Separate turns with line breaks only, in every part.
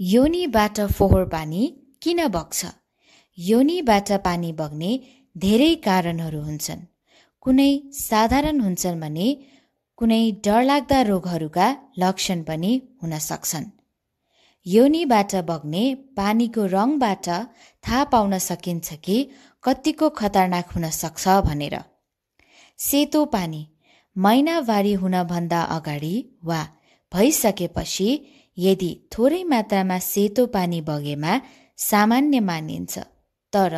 योनीबाट फोहोर पानी किन बग्छ योनीबाट पानी बग्ने धेरै कारणहरू हुन्छन् कुनै साधारण हुन्छन् भने कुनै डरलाग्दा रोगहरूका लक्षण पनि हुन सक्छन् योनीबाट बग्ने पानीको रङबाट थाहा पाउन सकिन्छ कि कत्तिको खतरनाक हुन सक्छ भनेर सेतो पानी महिनावारी हुनभन्दा अगाडि वा भइसकेपछि यदि थोरै मात्रामा सेतो पानी बगेमा सामान्य मानिन्छ तर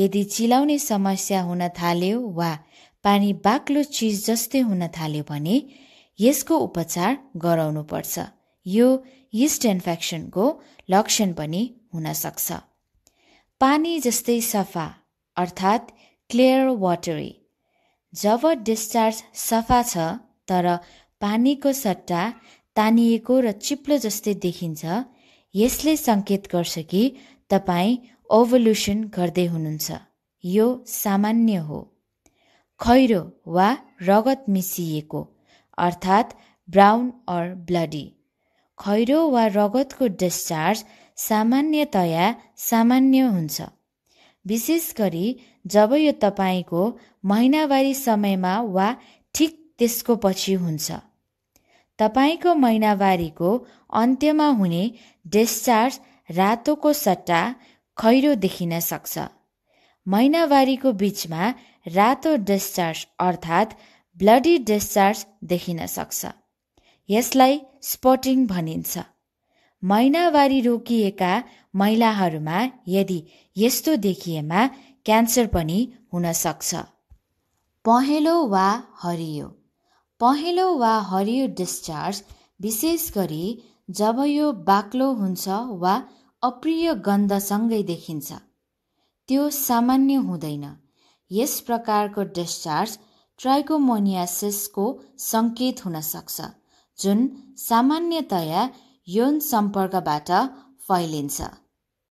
यदि चिलाउने समस्या हुन थाल्यो वा पानी बाक्लो चिज जस्तै हुन थाल्यो भने यसको उपचार गराउनुपर्छ यो यिस्ट इन्फेक्सनको लक्षण पनि हुनसक्छ पानी जस्तै सफा अर्थात् क्लियर वाटरी जब डिस्चार्ज सफा छ तर पानीको सट्टा तानिएको र चिप्लो जस्तै देखिन्छ यसले सङ्केत गर्छ कि तपाईँ ओभल्युसन गर्दै हुनुहुन्छ यो सामान्य हो खैरो वा रगत मिसिएको अर्थात् ब्राउन अर ब्लडी खैरो वा रगतको डिस्चार्ज सामान्यतया सामान्य हुन्छ विशेष गरी जब यो तपाईँको महिनावारी समयमा वा ठिक त्यसको पछि हुन्छ तपाईँको महिनावारीको अन्त्यमा हुने डिस्चार्ज रातोको सट्टा खैरो देखिन सक्छ महिनावारीको बिचमा रातो डिस्चार्ज अर्थात् ब्लडी डिस्चार्ज देखिन सक्छ यसलाई स्पटिङ भनिन्छ महिनावारी रोकिएका महिलाहरूमा यदि यस्तो देखिएमा क्यान्सर पनि हुन सक्छ पहेँलो वा हरियो पहेँलो वा हरियो डिस्चार्ज विशेष गरी जब यो बाक्लो हुन्छ वा अप्रिय गन्धसँगै देखिन्छ त्यो सामान्य हुँदैन यस प्रकारको डिस्चार्ज ट्राइकोमोनियासिसको सङ्केत हुन सक्छ जुन सामान्यतया यौन सम्पर्कबाट फैलिन्छ